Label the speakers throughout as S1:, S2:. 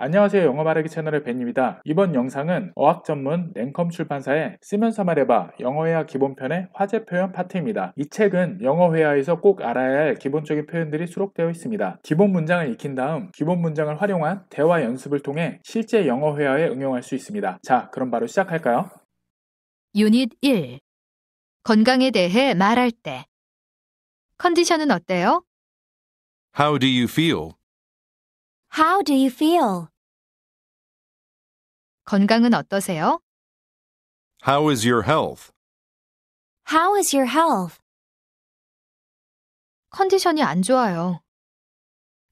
S1: 안녕하세요 영어 말하기 채널의 벤입니다. 이번 영상은 어학 전문 랭컴 출판사의 쓰면서 말해봐 영어회화 기본편의 화제 표현 파트입니다. 이 책은 영어회화에서 꼭 알아야 할 기본적인 표현들이 수록되어 있습니다. 기본 문장을 익힌 다음 기본 문장을 활용한 대화 연습을 통해 실제 영어회화에 응용할 수 있습니다. 자 그럼 바로 시작할까요? 유닛 1 건강에 대해 말할 때 컨디션은 어때요?
S2: How do you feel?
S1: How do you feel? 건강은 어떠세요?
S2: How is your health?
S1: How is your health? 컨디션이 안 좋아요.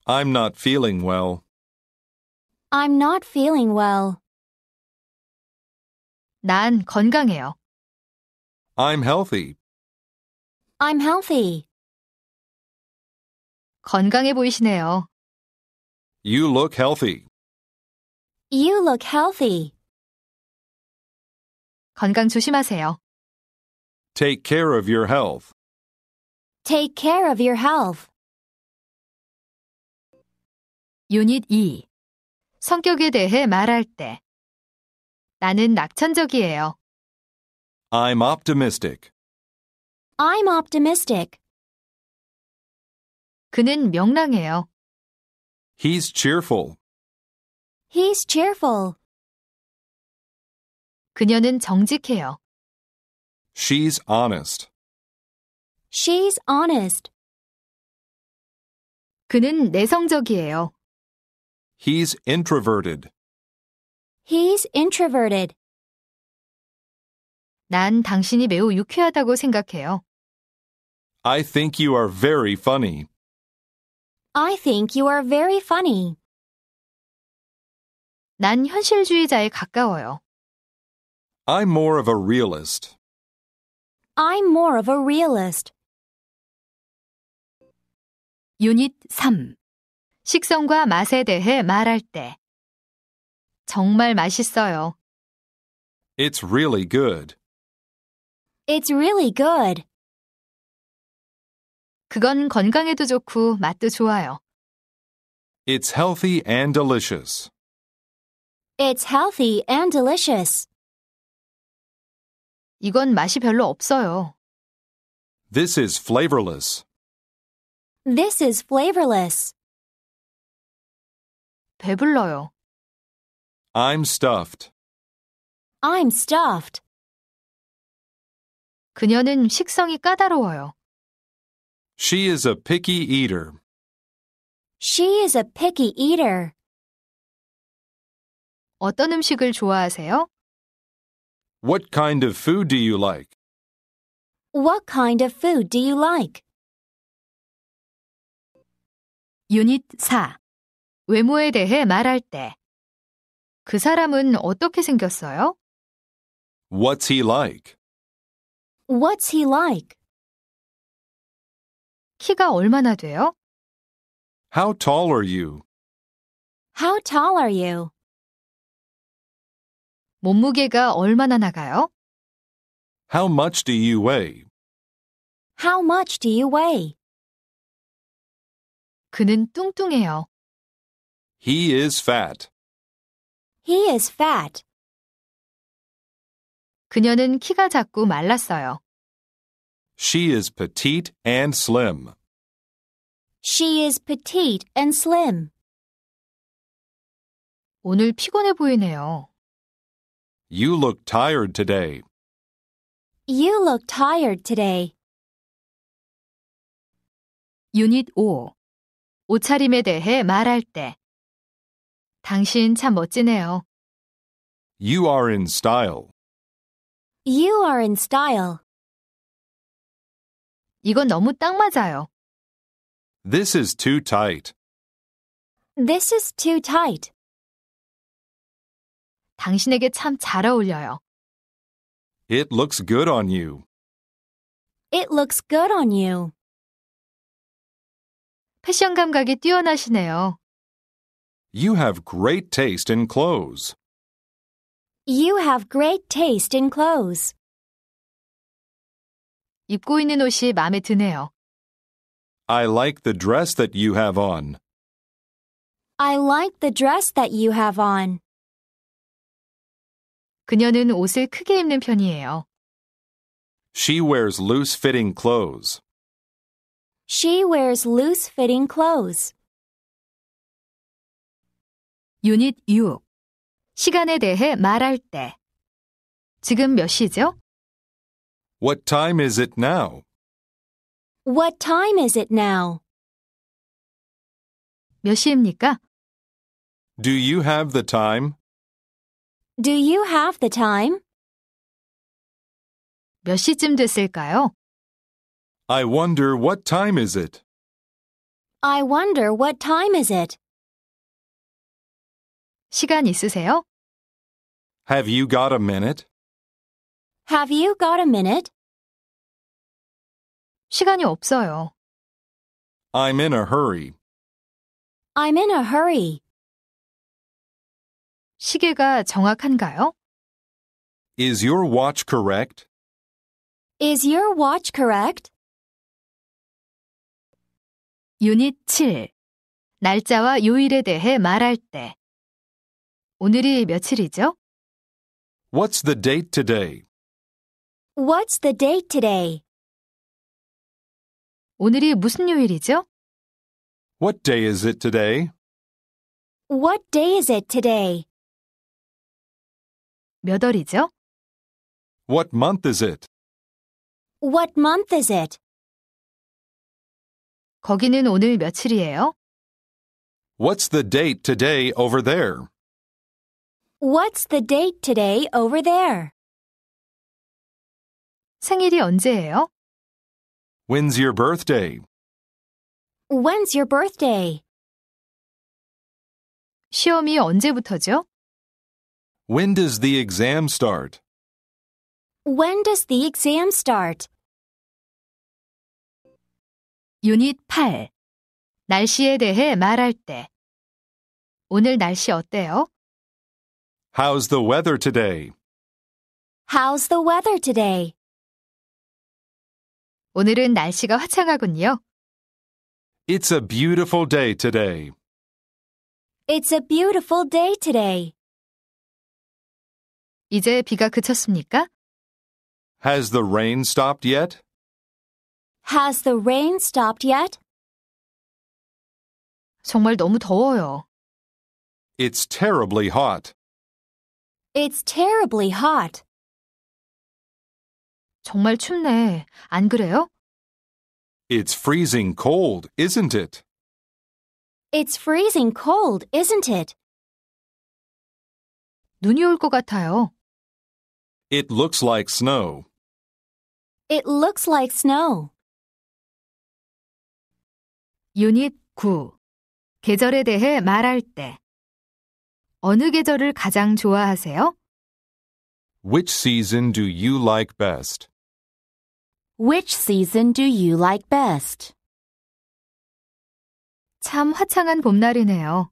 S2: I'm not feeling well.
S1: I'm not feeling well. 난 건강해요.
S2: I'm healthy.
S1: I'm healthy. 건강해 보이시네요.
S2: You look healthy.
S1: You look healthy. 건강 조심하세요.
S2: Take care of your health.
S1: Take care of your health. 유닛 2. 성격에 대해 말할 때. 나는 낙천적이에요.
S2: I'm optimistic.
S1: I'm optimistic. 그는 명랑해요.
S2: He's cheerful.
S1: He's cheerful. 그녀는 정직해요.
S2: She's honest.
S1: She's honest. 그는 내성적이에요.
S2: He's introverted.
S1: He's introverted. 난 당신이 매우 유쾌하다고 생각해요.
S2: I think you are very funny.
S1: I think you are very funny. 난 현실주의자에 가까워요.
S2: I'm more of a realist.
S1: I'm more of a realist. 유닛 3. 식성과 맛에 대해 말할 때. 정말 맛있어요.
S2: It's really good.
S1: It's really good. 그건 건강에도 좋고 맛도 좋아요.
S2: It's healthy and delicious.
S1: It's healthy and delicious. 이건 맛이 별로 없어요.
S2: This is flavorless.
S1: This is flavorless. 배불러요.
S2: I'm stuffed.
S1: I'm stuffed. 그녀는 식성이 까다로워요.
S2: She is a picky eater.
S1: She is a picky eater. 어떤 음식을 좋아하세요?
S2: What kind of food do you like?
S1: What kind of food do you like? Unit 4. 외모에 대해 말할 때. 그 사람은 어떻게 생겼어요?
S2: What's he like?
S1: What's he like? 키가 얼마나 돼요?
S2: How tall are you?
S1: How tall are you? 몸무게가 얼마나 나가요?
S2: How much do you weigh?
S1: How much do you weigh? 그는 뚱뚱해요.
S2: He is fat.
S1: He is fat. 그녀는 키가 작고 말랐어요.
S2: She is petite and slim.
S1: She is petite and slim. 오늘 피곤해 보이네요.
S2: You look tired today.
S1: You look tired today. Unit 5. 옷차림에 대해 말할 때. 당신 참 멋지네요.
S2: You are in style.
S1: You are in style. 이건 너무 딱 맞아요.
S2: This is too tight.
S1: This is too tight. 당신에게 참 잘 어울려요.
S2: It looks good on you.
S1: It looks good on you. 패션 감각이 뛰어나시네요.
S2: You have great taste in clothes.
S1: You have great taste in clothes. 입고 있는 옷이 마음에 드네요.
S2: I like the dress that you have on.
S1: I like the dress that you have on. 그녀는 옷을 크게 입는 편이에요.
S2: She wears loose-fitting clothes.
S1: She wears loose-fitting clothes. 유닛 6. 시간에 대해 말할 때. 지금 몇 시죠?
S2: What time is it now?
S1: What time is it now? 몇 시입니까?
S2: Do you have the time?
S1: Do you have the time? 몇 시쯤 됐을까요?
S2: I wonder what time is it?
S1: I wonder what time is it? 시간 있으세요?
S2: Have you got a minute?
S1: Have you got a minute? 시간이 없어요.
S2: I'm in a hurry.
S1: I'm in a hurry. 시계가 정확한가요?
S2: Is your watch correct?
S1: Is your watch correct? Unit 7. 날짜와 요일에 대해 말할 때. 오늘이 며칠이죠?
S2: What's the date today?
S1: What's the date today? 오늘이 무슨 요일이죠?
S2: What day is it today?
S1: What day is it today? 몇 월이죠?
S2: What month is it?
S1: What month is it? 거기는 오늘 며칠이에요?
S2: What's the date today over there?
S1: What's the date today over there? 생일이 언제예요?
S2: When's your birthday?
S1: When's your birthday? 시험이 언제부터죠?
S2: When does the exam start?
S1: When does the exam start? Unit 8. 날씨에 대해 말할 때. 오늘 날씨 어때요?
S2: How's the weather today?
S1: How's the weather today? 오늘은 날씨가 화창하군요.
S2: It's a beautiful day today.
S1: It's a beautiful day today. 이제 비가 그쳤습니까?
S2: Has the rain stopped yet?
S1: Has the rain stopped yet? 정말 너무 더워요.
S2: It's terribly hot.
S1: It's terribly hot. 정말 춥네. 안 그래요?
S2: It's freezing cold, isn't it?
S1: It's freezing cold, isn't it? 눈이 올 같아요.
S2: It looks like snow.
S1: It looks like snow. Unit 9. 계절에 대해 말할 때. 어느 계절을 가장 좋아하세요?
S2: Which season do you like best?
S1: Which season do you like best? 참 화창한 봄날이네요.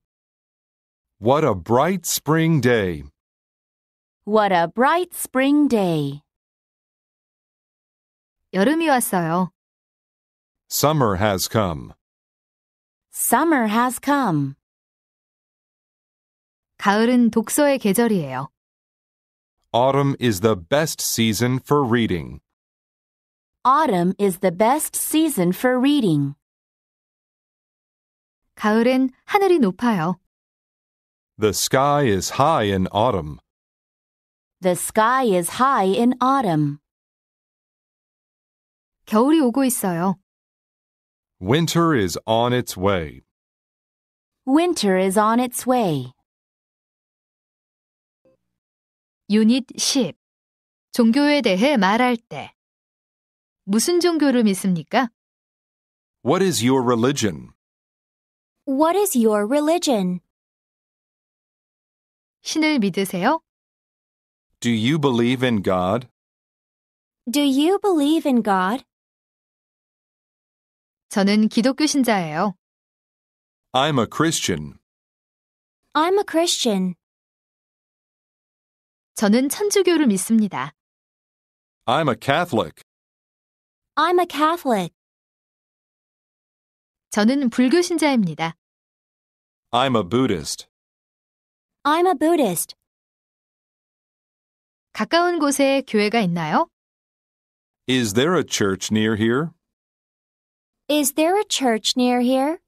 S2: What a bright spring day.
S1: What a bright spring day. 여름이 왔어요.
S2: Summer has come.
S1: Summer has come. 가을은 독서의 계절이에요.
S2: Autumn is the best season for reading.
S1: Autumn is the best season for reading. 가을엔 하늘이 높아요.
S2: The sky is high in autumn.
S1: The sky is high in autumn. 겨울이 오고 있어요.
S2: Winter is on its way.
S1: Winter is on its way. Unit 10. 종교에 대해 말할 때 무슨 종교를 믿습니까?
S2: What is your religion?
S1: What is your religion? 신을 믿으세요?
S2: Do you believe in God?
S1: Do you believe in God? 저는 기독교 신자예요.
S2: I'm a Christian.
S1: I'm a Christian. 저는 천주교를 믿습니다.
S2: I'm a Catholic.
S1: I'm a Catholic. 저는 불교 신자입니다.
S2: I'm a Buddhist.
S1: I'm a Buddhist. 가까운 곳에 교회가 있나요?
S2: Is there a church near here?
S1: Is there a church near here?